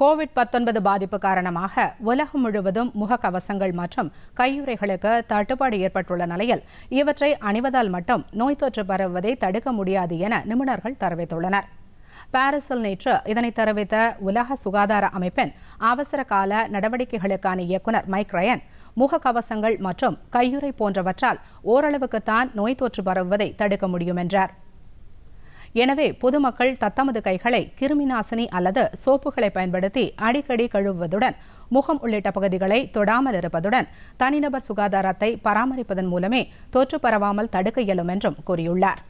Covid பத்தொன்பது பாதிப்பு காரணமாக உலகம் முழுவதும் முகக்கவசங்கள் மற்றும் கையுறைகளுக்கு தட்டுப்பாடு ஏற்பட்டுள்ள நிலையில் இவற்றை அணிவதால் மட்டும் நோய் தொற்று பரவுவதை தடுக்க முடியாது என நிபுணர்கள் தெரிவித்துள்ளனர் பாரிஸில் நேற்று இதனை தெரிவித்த உலக சுகாதார அமைப்பின் அவசர கால நடவடிக்கைகளுக்கான இயக்குநர் மைக் ரயன் முகக்கவசங்கள் மற்றும் கையுறை போன்றவற்றால் ஓரளவுக்குத்தான் நோய் தொற்று பரவுவதை தடுக்க முடியும் என்றார் எனவே பொதுமக்கள் தத்தமது கைகளை கிருமிநாசினி அல்லது சோப்புகளை பயன்படுத்தி அடிக்கடி கழுவுவதுடன் முகம் உள்ளிட்ட பகுதிகளை தொடாமல் இருப்பதுடன் தனிநபர் சுகாதாரத்தை பராமரிப்பதன் மூலமே தொற்று பரவாமல் தடுக்க இயலும் என்றும் கூறியுள்ளார்